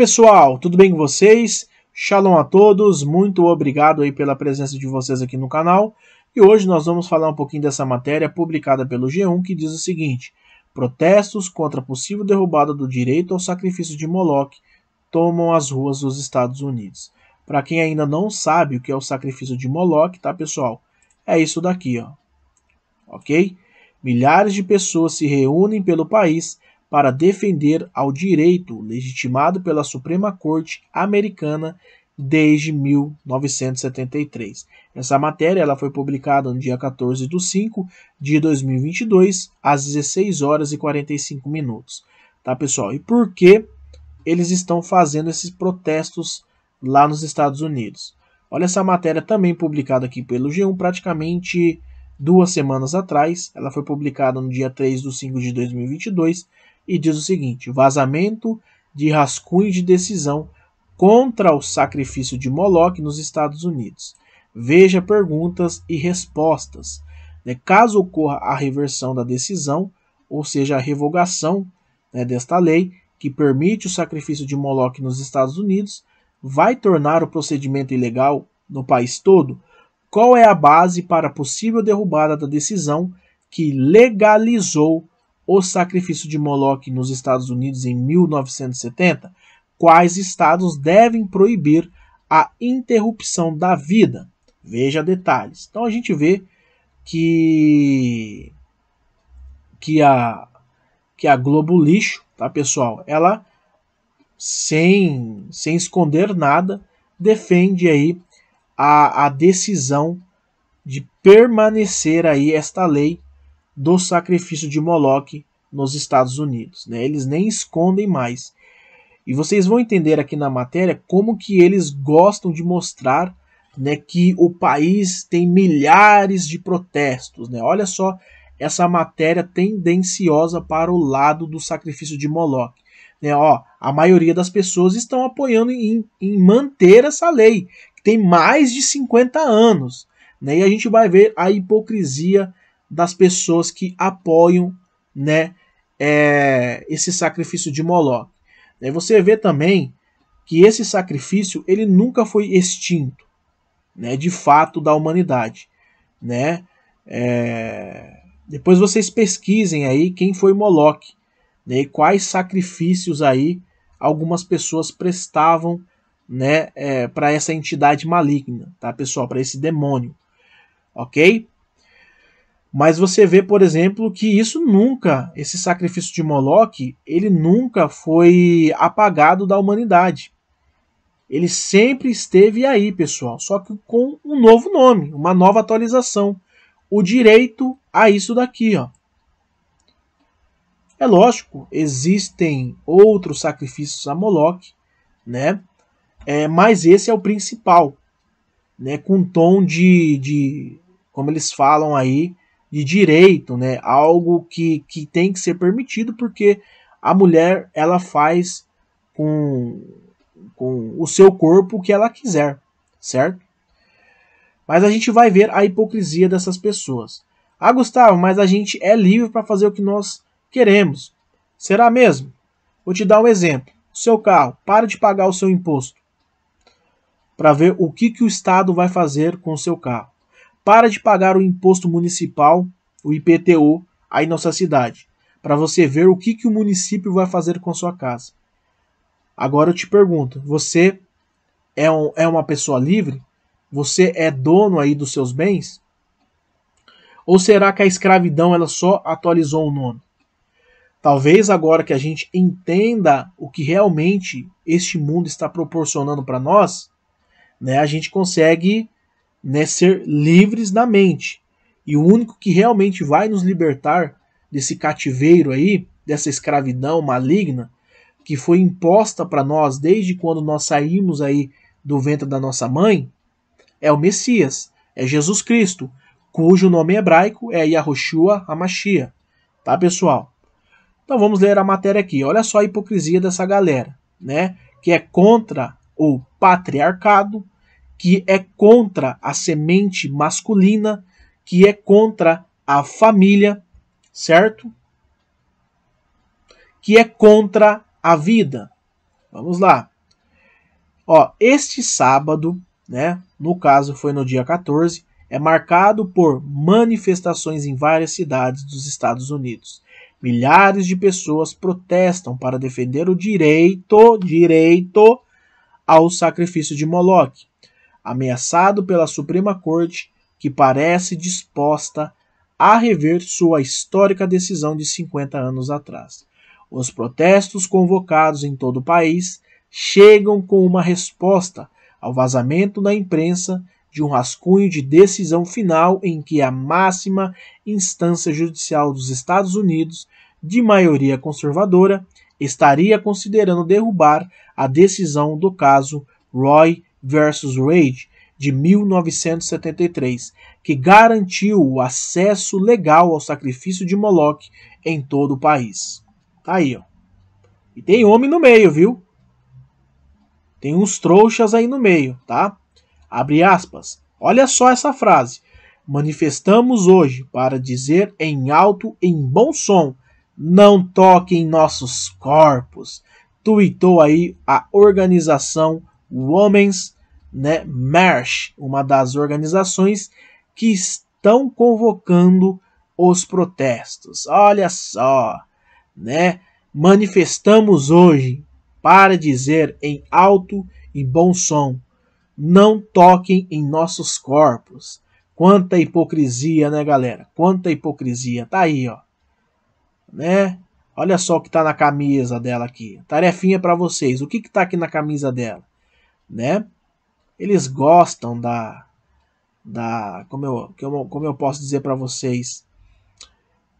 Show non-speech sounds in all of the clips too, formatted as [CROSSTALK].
pessoal, tudo bem com vocês? Shalom a todos, muito obrigado aí pela presença de vocês aqui no canal. E hoje nós vamos falar um pouquinho dessa matéria publicada pelo G1 que diz o seguinte: Protestos contra a possível derrubada do direito ao sacrifício de Moloch tomam as ruas dos Estados Unidos. Para quem ainda não sabe o que é o sacrifício de Moloch, tá pessoal? É isso daqui, ó. OK? Milhares de pessoas se reúnem pelo país para defender ao direito legitimado pela Suprema Corte Americana desde 1973. Essa matéria ela foi publicada no dia 14 de 5 de 2022, às 16 horas e 45 minutos. Tá, pessoal? E por que eles estão fazendo esses protestos lá nos Estados Unidos? Olha essa matéria também publicada aqui pelo G1 praticamente duas semanas atrás. Ela foi publicada no dia 3 de 5 de 2022, e diz o seguinte: vazamento de rascunhos de decisão contra o sacrifício de Moloch nos Estados Unidos. Veja perguntas e respostas. Né, caso ocorra a reversão da decisão, ou seja, a revogação né, desta lei que permite o sacrifício de Moloch nos Estados Unidos, vai tornar o procedimento ilegal no país todo? Qual é a base para a possível derrubada da decisão que legalizou o sacrifício de Moloch nos Estados Unidos em 1970, quais estados devem proibir a interrupção da vida. Veja detalhes. Então a gente vê que que a que a Globo lixo, tá pessoal? Ela sem sem esconder nada defende aí a, a decisão de permanecer aí esta lei do sacrifício de Moloque nos Estados Unidos. Né? Eles nem escondem mais. E vocês vão entender aqui na matéria como que eles gostam de mostrar né, que o país tem milhares de protestos. Né? Olha só essa matéria tendenciosa para o lado do sacrifício de Moloch. Né, ó, a maioria das pessoas estão apoiando em, em manter essa lei, que tem mais de 50 anos. Né, e a gente vai ver a hipocrisia das pessoas que apoiam né, é, esse sacrifício de Moloch. Você vê também que esse sacrifício ele nunca foi extinto, né, de fato, da humanidade. Né? É... Depois vocês pesquisem aí quem foi Moloch, né, quais sacrifícios aí algumas pessoas prestavam né, é, para essa entidade maligna, tá pessoal, para esse demônio, ok? Mas você vê, por exemplo, que isso nunca, esse sacrifício de Moloque, ele nunca foi apagado da humanidade. Ele sempre esteve aí, pessoal, só que com um novo nome, uma nova atualização, o direito a isso daqui, ó. É lógico, existem outros sacrifícios a Moloch, né? É, mas esse é o principal, né? Com um tom de, de como eles falam aí, de direito, né? Algo que, que tem que ser permitido porque a mulher ela faz com, com o seu corpo o que ela quiser, certo? Mas a gente vai ver a hipocrisia dessas pessoas. Ah, Gustavo, mas a gente é livre para fazer o que nós queremos. Será mesmo? Vou te dar um exemplo. seu carro, para de pagar o seu imposto para ver o que, que o Estado vai fazer com o seu carro para de pagar o imposto municipal, o IPTU, aí na sua cidade, para você ver o que, que o município vai fazer com a sua casa. Agora eu te pergunto, você é, um, é uma pessoa livre? Você é dono aí dos seus bens? Ou será que a escravidão ela só atualizou o nome? Talvez agora que a gente entenda o que realmente este mundo está proporcionando para nós, né, a gente consegue né, ser livres na mente. E o único que realmente vai nos libertar desse cativeiro aí, dessa escravidão maligna que foi imposta para nós desde quando nós saímos aí do ventre da nossa mãe, é o Messias, é Jesus Cristo, cujo nome hebraico é Yahushua Hamashia. Tá, pessoal? Então vamos ler a matéria aqui. Olha só a hipocrisia dessa galera, né? Que é contra o patriarcado, que é contra a semente masculina, que é contra a família, certo? Que é contra a vida. Vamos lá. Ó, este sábado, né, no caso foi no dia 14, é marcado por manifestações em várias cidades dos Estados Unidos. Milhares de pessoas protestam para defender o direito, direito ao sacrifício de Moloch, ameaçado pela Suprema Corte, que parece disposta a rever sua histórica decisão de 50 anos atrás. Os protestos convocados em todo o país chegam com uma resposta ao vazamento na imprensa de um rascunho de decisão final em que a máxima instância judicial dos Estados Unidos, de maioria conservadora, estaria considerando derrubar a decisão do caso Roy versus Rage de 1973, que garantiu o acesso legal ao sacrifício de Moloch em todo o país. Tá aí, ó. E tem homem no meio, viu? Tem uns trouxas aí no meio, tá? Abre aspas. Olha só essa frase. Manifestamos hoje para dizer em alto, em bom som, não toquem nossos corpos, tuitou aí a organização Women's né, March, uma das organizações que estão convocando os protestos. Olha só, né? Manifestamos hoje para dizer em alto e bom som: não toquem em nossos corpos. Quanta hipocrisia, né, galera? Quanta hipocrisia. Tá aí, ó. Né? Olha só o que tá na camisa dela aqui. Tarefinha para vocês. O que que tá aqui na camisa dela? né? Eles gostam da da como eu como, como eu posso dizer para vocês,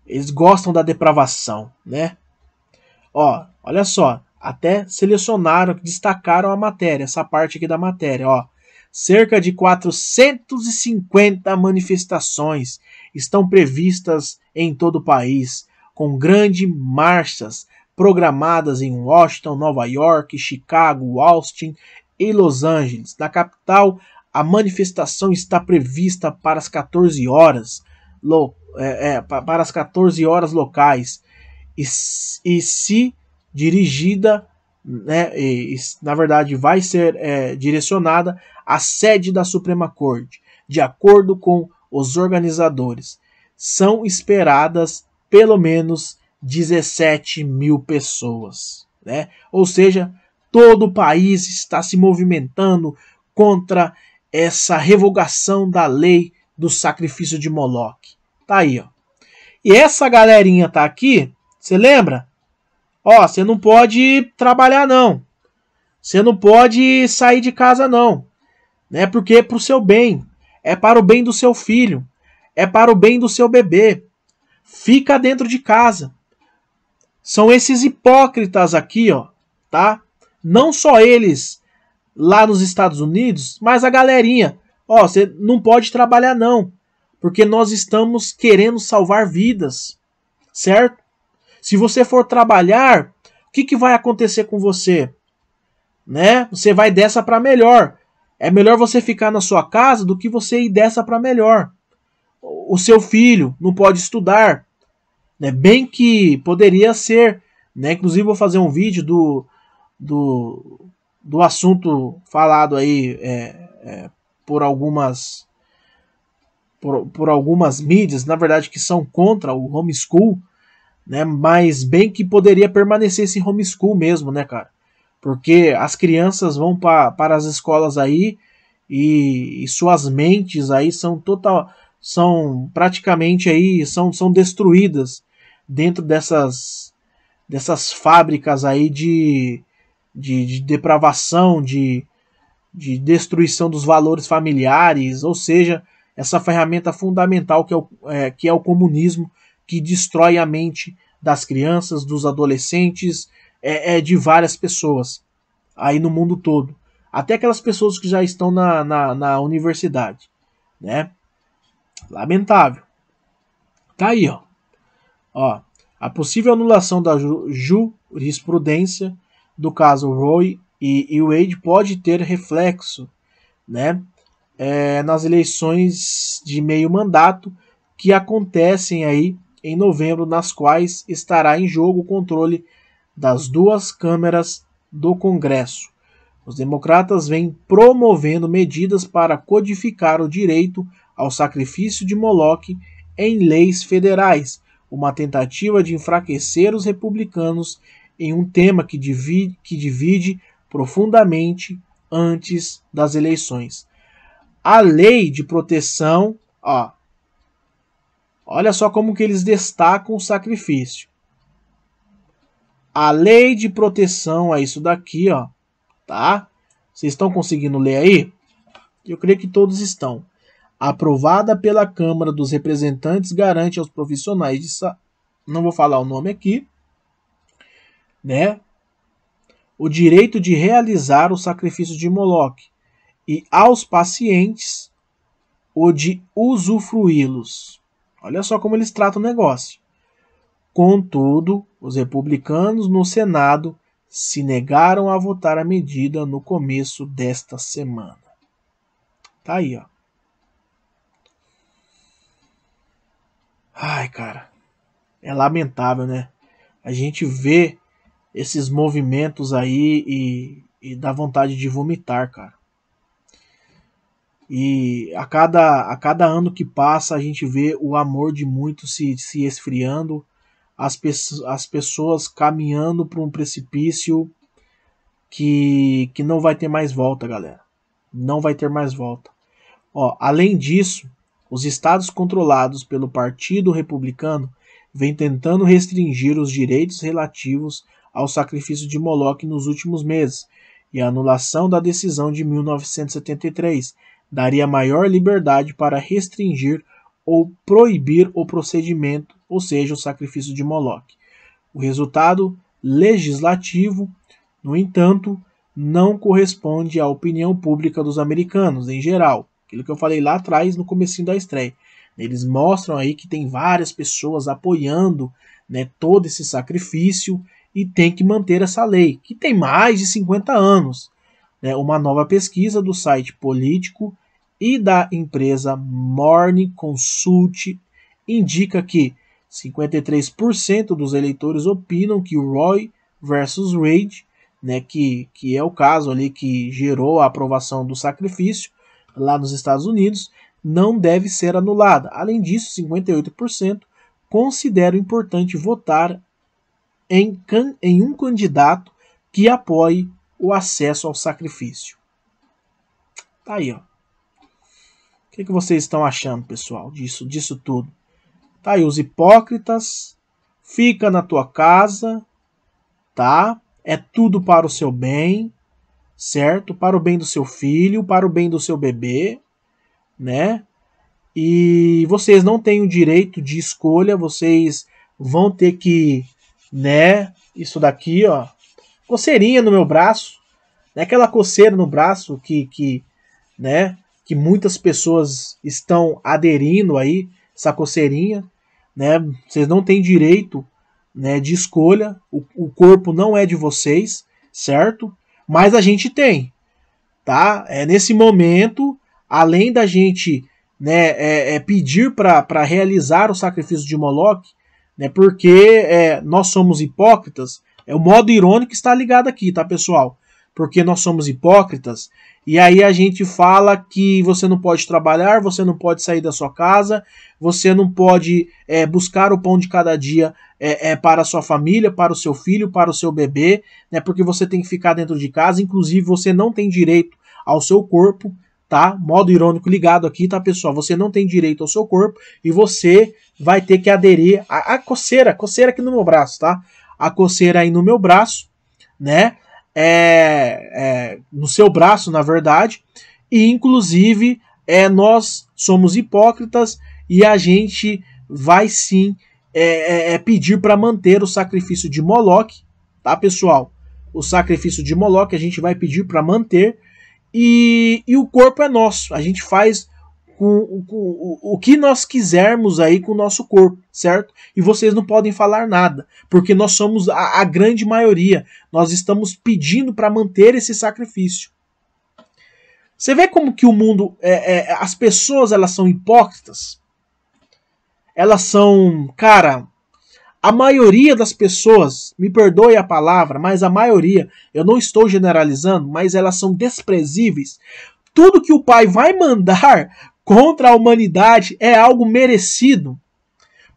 eles gostam da depravação, né? Ó, olha só, até selecionaram, destacaram a matéria, essa parte aqui da matéria, ó. Cerca de 450 manifestações estão previstas em todo o país, com grandes marchas programadas em Washington, Nova York, Chicago, Austin em Los Angeles, na capital, a manifestação está prevista para as 14 horas, lo, é, é, para as 14 horas locais e, e se dirigida, né, e, na verdade vai ser é, direcionada à sede da Suprema Corte, de acordo com os organizadores. São esperadas pelo menos 17 mil pessoas, né? Ou seja, Todo o país está se movimentando contra essa revogação da lei do sacrifício de Moloch. Tá aí, ó. E essa galerinha tá aqui, você lembra? Ó, você não pode trabalhar não. Você não pode sair de casa não. Né? Porque é pro seu bem, é para o bem do seu filho, é para o bem do seu bebê. Fica dentro de casa. São esses hipócritas aqui, ó, tá? Não só eles lá nos Estados Unidos, mas a galerinha. Ó, oh, você não pode trabalhar não, porque nós estamos querendo salvar vidas, certo? Se você for trabalhar, o que, que vai acontecer com você? Né? Você vai dessa para melhor. É melhor você ficar na sua casa do que você ir dessa para melhor. O seu filho não pode estudar, né? Bem que poderia ser, né? Inclusive vou fazer um vídeo do do, do assunto falado aí é, é, por algumas por, por algumas mídias, na verdade, que são contra o homeschool, né? Mas bem que poderia permanecer esse homeschool mesmo, né, cara? Porque as crianças vão pra, para as escolas aí e, e suas mentes aí são total são praticamente aí são, são destruídas dentro dessas dessas fábricas aí de, de, de depravação, de, de destruição dos valores familiares, ou seja, essa ferramenta fundamental que é, o, é, que é o comunismo, que destrói a mente das crianças, dos adolescentes, é, é, de várias pessoas aí no mundo todo, até aquelas pessoas que já estão na, na, na universidade, né? Lamentável. Tá aí, ó. ó a possível anulação da jurisprudência do caso Roy e, Wade pode ter reflexo né, é, nas eleições de meio mandato que acontecem aí em novembro, nas quais estará em jogo o controle das duas câmeras do Congresso. Os democratas vêm promovendo medidas para codificar o direito ao sacrifício de Moloch em leis federais, uma tentativa de enfraquecer os republicanos em um tema que divide, que divide profundamente antes das eleições. A lei de proteção, ó, olha só como que eles destacam o sacrifício. A lei de proteção é isso daqui, ó, tá? Vocês estão conseguindo ler aí? Eu creio que todos estão. Aprovada pela Câmara dos Representantes, garante aos profissionais de sa... não vou falar o nome aqui, né, o direito de realizar o sacrifício de Moloque e aos pacientes o de usufruí-los. Olha só como eles tratam o negócio. Contudo, os republicanos no Senado se negaram a votar a medida no começo desta semana. Tá aí, ó. Ai, cara. É lamentável, né? A gente vê esses movimentos aí e, e dá vontade de vomitar, cara. E a cada, a cada ano que passa, a gente vê o amor de muitos se, se esfriando, as, pe as pessoas caminhando para um precipício que, que não vai ter mais volta, galera. Não vai ter mais volta. Ó, além disso, os estados controlados pelo Partido Republicano vêm tentando restringir os direitos relativos ao sacrifício de Moloch nos últimos meses, e a anulação da decisão de 1973 daria maior liberdade para restringir ou proibir o procedimento, ou seja, o sacrifício de Moloch. O resultado legislativo, no entanto, não corresponde à opinião pública dos americanos em geral, aquilo que eu falei lá atrás no começo da estreia. Eles mostram aí que tem várias pessoas apoiando né, todo esse sacrifício e tem que manter essa lei, que tem mais de 50 anos. Né? Uma nova pesquisa do site Político e da empresa Morning Consult indica que 53% dos eleitores opinam que o Roy versus Wade, né, que, que é o caso ali que gerou a aprovação do sacrifício lá nos Estados Unidos, não deve ser anulada. Além disso, 58% consideram importante votar em, can, em um candidato que apoie o acesso ao sacrifício. Tá aí, ó. O que, que vocês estão achando, pessoal, disso, disso tudo? Tá aí, os hipócritas, fica na tua casa, tá? É tudo para o seu bem, certo? Para o bem do seu filho, para o bem do seu bebê, né? E vocês não têm o direito de escolha, vocês vão ter que né? Isso daqui, ó. Coceirinha no meu braço, né? Aquela coceira no braço que, que, né? Que muitas pessoas estão aderindo aí, essa coceirinha, né? Vocês não têm direito, né? De escolha. O, o corpo não é de vocês, certo? Mas a gente tem, tá? É nesse momento, além da gente, né? É, é pedir para realizar o sacrifício de Moloque né? Porque é, nós somos hipócritas. É o modo irônico que está ligado aqui, tá, pessoal? Porque nós somos hipócritas. E aí a gente fala que você não pode trabalhar, você não pode sair da sua casa, você não pode é, buscar o pão de cada dia é, é, para a sua família, para o seu filho, para o seu bebê, né? Porque você tem que ficar dentro de casa. Inclusive você não tem direito ao seu corpo, tá? Modo irônico ligado aqui, tá, pessoal? Você não tem direito ao seu corpo e você vai ter que aderir à, à coceira, coceira aqui no meu braço, tá? A coceira aí no meu braço, né? É, é, no seu braço, na verdade. E, inclusive, é, nós somos hipócritas e a gente vai sim é, é, é pedir para manter o sacrifício de Moloque, tá, pessoal? O sacrifício de Moloque a gente vai pedir para manter e, e o corpo é nosso. A gente faz com, com o, o que nós quisermos aí com o nosso corpo, certo? E vocês não podem falar nada, porque nós somos a, a grande maioria. Nós estamos pedindo para manter esse sacrifício. Você vê como que o mundo, é, é, as pessoas elas são hipócritas. Elas são, cara, a maioria das pessoas, me perdoe a palavra, mas a maioria, eu não estou generalizando, mas elas são desprezíveis. Tudo que o Pai vai mandar [LAUGHS] contra a humanidade é algo merecido.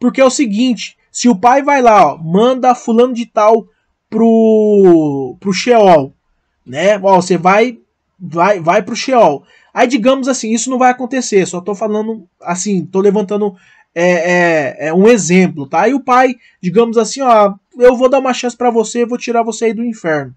Porque é o seguinte, se o pai vai lá, ó, manda fulano de tal pro, pro Sheol, né? Ó, você vai, vai, vai pro Sheol. Aí digamos assim, isso não vai acontecer, só tô falando assim, tô levantando é, é, é, um exemplo, tá? E o pai, digamos assim, ó, eu vou dar uma chance para você, vou tirar você aí do inferno.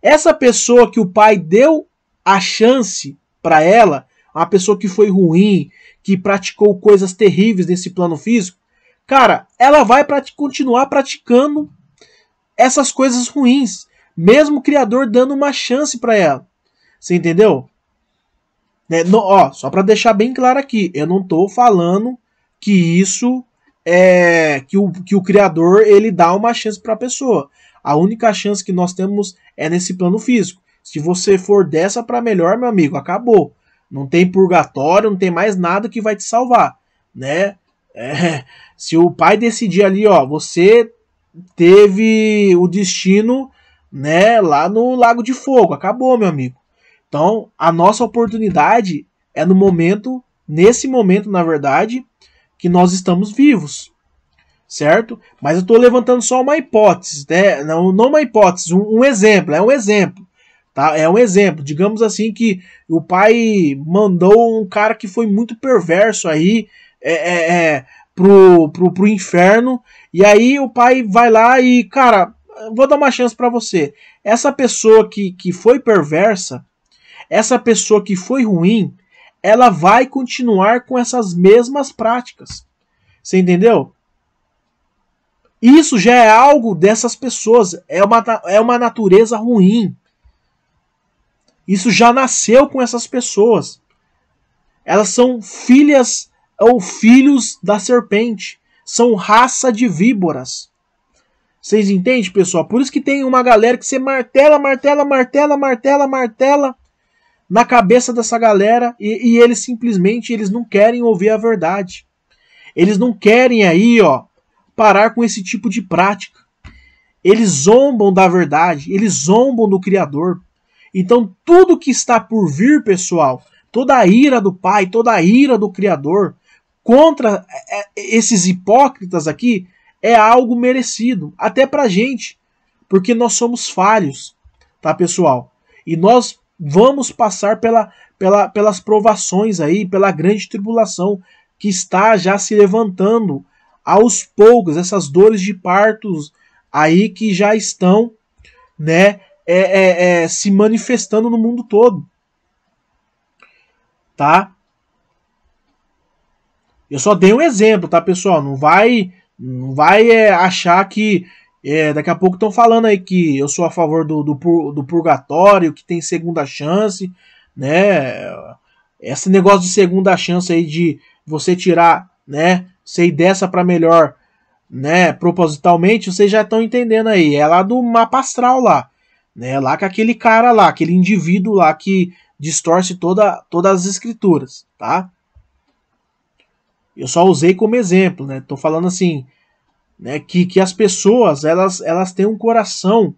Essa pessoa que o pai deu a chance para ela, uma pessoa que foi ruim, que praticou coisas terríveis nesse plano físico, cara, ela vai pra, continuar praticando essas coisas ruins, mesmo o criador dando uma chance para ela. Você entendeu? Né? No, ó, só para deixar bem claro aqui, eu não tô falando que isso é que o, que o criador ele dá uma chance para a pessoa. A única chance que nós temos é nesse plano físico. Se você for dessa para melhor, meu amigo, acabou. Não tem purgatório, não tem mais nada que vai te salvar, né? É, [LAUGHS] se o pai decidir ali, ó, você teve o destino, né, lá no Lago de Fogo, acabou, meu amigo. Então, a nossa oportunidade é no momento, nesse momento, na verdade, que nós estamos vivos, certo? Mas eu estou levantando só uma hipótese, né? não, não uma hipótese, um, um, exemplo, é um exemplo. Tá? É um exemplo, digamos assim que o pai mandou um cara que foi muito perverso aí é, é, é, pro, pro, pro inferno, e aí o pai vai lá e, cara, vou dar uma chance para você. Essa pessoa que, que foi perversa, essa pessoa que foi ruim, ela vai continuar com essas mesmas práticas. Você entendeu? Isso já é algo dessas pessoas, é uma, é uma natureza ruim. Isso já nasceu com essas pessoas. Elas são filhas ou filhos da serpente, são raça de víboras. Vocês entendem, pessoal? Por isso que tem uma galera que você martela, martela, martela, martela, martela na cabeça dessa galera e, e eles simplesmente eles não querem ouvir a verdade. Eles não querem aí, ó, parar com esse tipo de prática. Eles zombam da verdade, eles zombam do Criador. Então, tudo que está por vir, pessoal, toda a ira do Pai, toda a ira do Criador contra é, é, esses hipócritas aqui é algo merecido, até pra gente, porque nós somos falhos, tá, pessoal? E nós vamos passar pela, pela, pelas provações aí, pela grande tribulação que está já se levantando aos poucos, essas dores de partos aí que já estão né, é, é, é, se manifestando no mundo todo. Tá? Eu só dei um exemplo, tá, pessoal? Não vai, não vai é, achar que é, daqui a pouco estão falando aí que eu sou a favor do, do, do, purgatório, que tem segunda chance, né? Esse negócio de segunda chance aí de você tirar, né? Sei dessa para melhor, né? Propositalmente, vocês já estão entendendo aí. É lá do mapa astral lá, né? Lá com aquele cara lá, aquele indivíduo lá que distorce toda, todas as escrituras, tá? Eu só usei como exemplo, né? Tô falando assim, né? Que, que as pessoas elas, elas têm um coração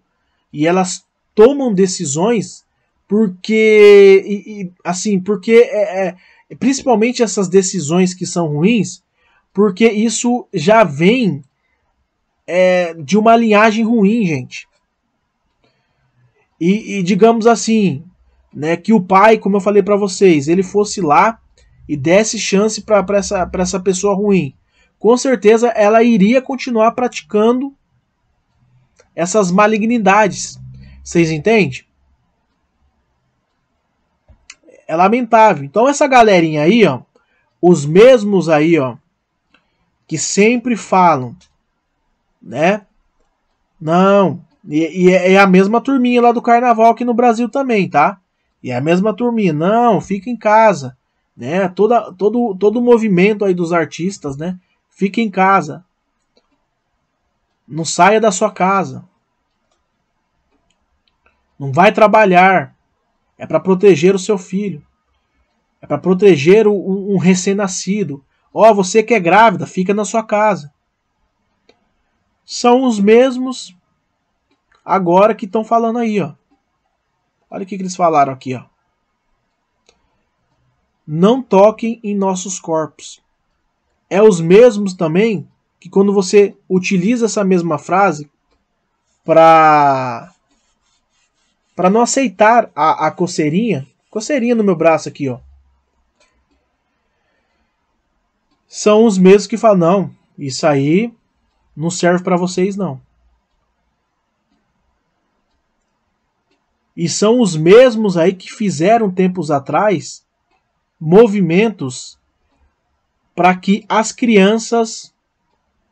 e elas tomam decisões porque e, e, assim porque é, é, principalmente essas decisões que são ruins porque isso já vem é, de uma linhagem ruim, gente. E, e, digamos assim, né, que o pai, como eu falei para vocês, ele fosse lá e desse chance para essa, essa pessoa ruim com certeza ela iria continuar praticando essas malignidades. Vocês entendem? É lamentável. Então essa galerinha aí, ó, os mesmos aí, ó, que sempre falam, né? Não, e, e, é, é a mesma turminha lá do carnaval aqui no Brasil também, tá? E é a mesma turminha, não, fica em casa, né? Toda, todo, todo o movimento aí dos artistas, né? Fique em casa. Não saia da sua casa. Não vai trabalhar. É para proteger o seu filho. É para proteger um, um recém-nascido. Ó, oh, você que é grávida, fica na sua casa. São os mesmos agora que estão falando aí, ó. Olha o que, que eles falaram aqui, ó. Não toquem em nossos corpos é os mesmos também que quando você utiliza essa mesma frase para para não aceitar a, a coceirinha, coceirinha no meu braço aqui, ó. São os mesmos que falam não, isso aí não serve para vocês não. E são os mesmos aí que fizeram tempos atrás movimentos para que as crianças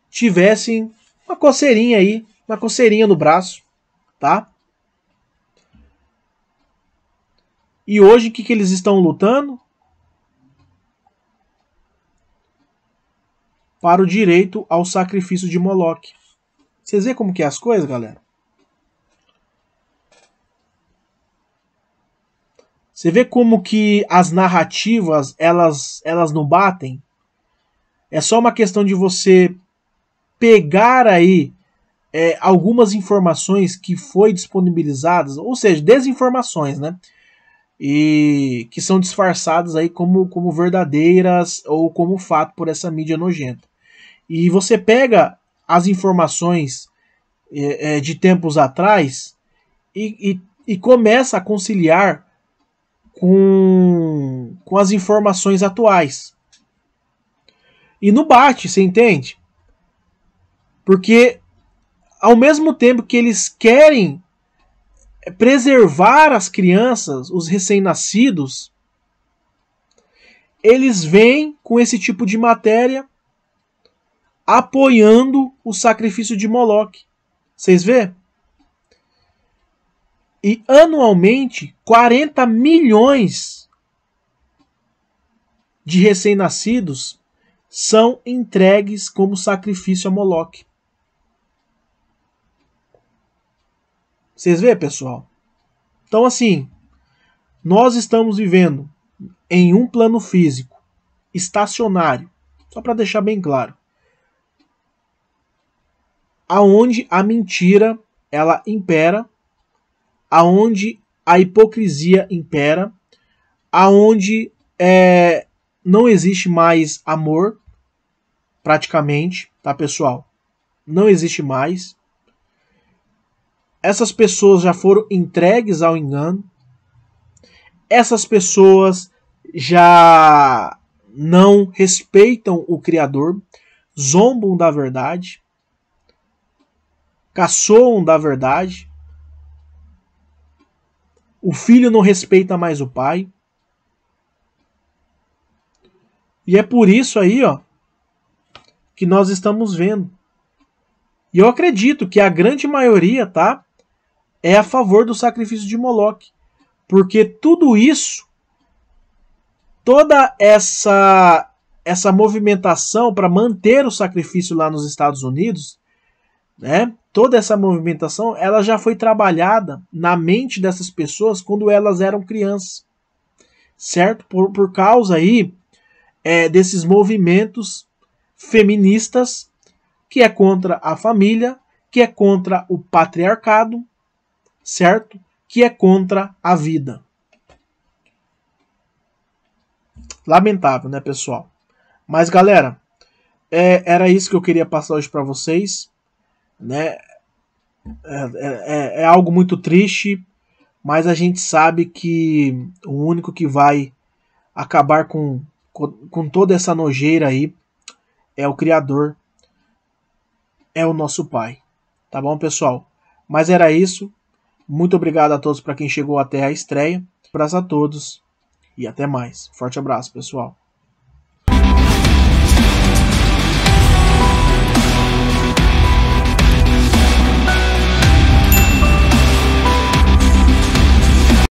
tivessem uma coceirinha aí, uma coceirinha no braço, tá? E hoje o que, que eles estão lutando? Para o direito ao sacrifício de Moloque. Vocês veem como que é as coisas, galera? Você vê como que as narrativas, elas, elas não batem? É só uma questão de você pegar aí é, algumas informações que foi disponibilizadas, ou seja, desinformações, né? E que são disfarçadas aí como, como verdadeiras ou como fato por essa mídia nojenta. E você pega as informações é, é, de tempos atrás e, e, e começa a conciliar com, com as informações atuais e não bate, você entende? Porque ao mesmo tempo que eles querem preservar as crianças, os recém-nascidos, eles vêm com esse tipo de matéria apoiando o sacrifício de Moloch. Vocês vê? E anualmente, 40 milhões de recém-nascidos são entregues como sacrifício a Moloque. Vocês vê, pessoal? Então, assim, nós estamos vivendo em um plano físico, estacionário, só para deixar bem claro, aonde a mentira ela impera, aonde a hipocrisia impera, aonde é, não existe mais amor, praticamente, tá pessoal? Não existe mais. Essas pessoas já foram entregues ao engano. Essas pessoas já não respeitam o Criador, zombam da verdade, caçoam da verdade. O filho não respeita mais o pai. E é por isso aí, ó, que nós estamos vendo. E eu acredito que a grande maioria, tá, é a favor do sacrifício de Moloque, porque tudo isso, toda essa essa movimentação para manter o sacrifício lá nos Estados Unidos, né? Toda essa movimentação, ela já foi trabalhada na mente dessas pessoas quando elas eram crianças, certo? Por, por causa aí é, desses movimentos feministas, que é contra a família, que é contra o patriarcado, certo? Que é contra a vida. Lamentável, né, pessoal? Mas galera, é, era isso que eu queria passar hoje para vocês, né? É, é, é, é, algo muito triste, mas a gente sabe que o único que vai acabar com, com, com toda essa nojeira aí é o Criador, é o nosso Pai. Tá bom, pessoal? Mas era isso. Muito obrigado a todos para quem chegou até a estreia. Um abraço a todos e até mais. Forte abraço, pessoal.